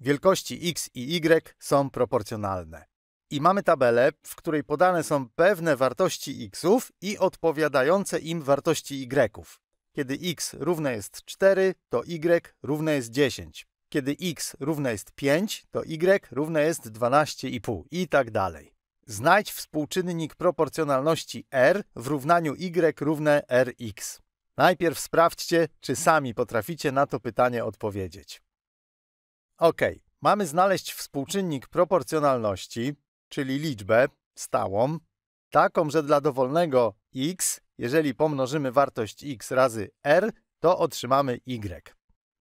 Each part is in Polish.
Wielkości x i y są proporcjonalne. I mamy tabelę, w której podane są pewne wartości xów i odpowiadające im wartości yków. Kiedy x równe jest 4, to y równe jest 10. Kiedy x równe jest 5, to y równe jest 12,5 i tak dalej. Znajdź współczynnik proporcjonalności r w równaniu y równe rx. Najpierw sprawdźcie, czy sami potraficie na to pytanie odpowiedzieć. Ok, mamy znaleźć współczynnik proporcjonalności, czyli liczbę stałą, taką, że dla dowolnego x, jeżeli pomnożymy wartość x razy r, to otrzymamy y.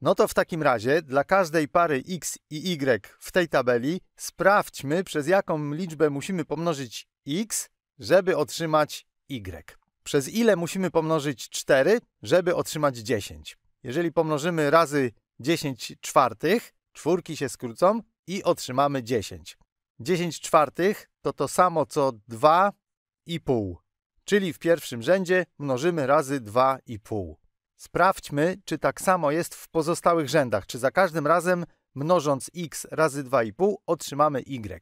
No to w takim razie dla każdej pary x i y w tej tabeli sprawdźmy, przez jaką liczbę musimy pomnożyć x, żeby otrzymać y. Przez ile musimy pomnożyć 4, żeby otrzymać 10. Jeżeli pomnożymy razy 10 czwartych, czwórki się skrócą i otrzymamy 10. 10 czwartych to to samo co 2,5, czyli w pierwszym rzędzie mnożymy razy 2,5. Sprawdźmy, czy tak samo jest w pozostałych rzędach, czy za każdym razem mnożąc x razy 2,5 otrzymamy y.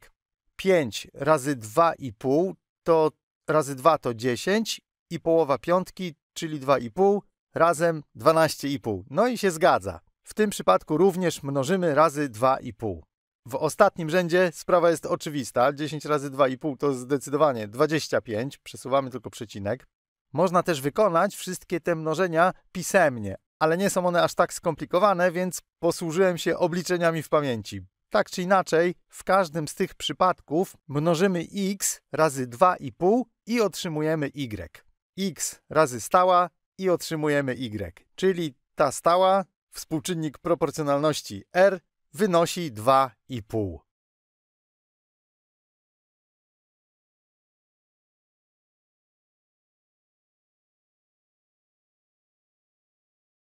5 razy 2,5 to razy 2 to 10 i połowa piątki, czyli 2,5 razem 12,5. No i się zgadza. W tym przypadku również mnożymy razy 2,5. W ostatnim rzędzie sprawa jest oczywista. 10 razy 2,5 to zdecydowanie 25. Przesuwamy tylko przecinek. Można też wykonać wszystkie te mnożenia pisemnie, ale nie są one aż tak skomplikowane, więc posłużyłem się obliczeniami w pamięci. Tak czy inaczej, w każdym z tych przypadków mnożymy x razy 2,5 i otrzymujemy y. x razy stała i otrzymujemy y, czyli ta stała Współczynnik proporcjonalności R wynosi 2,5.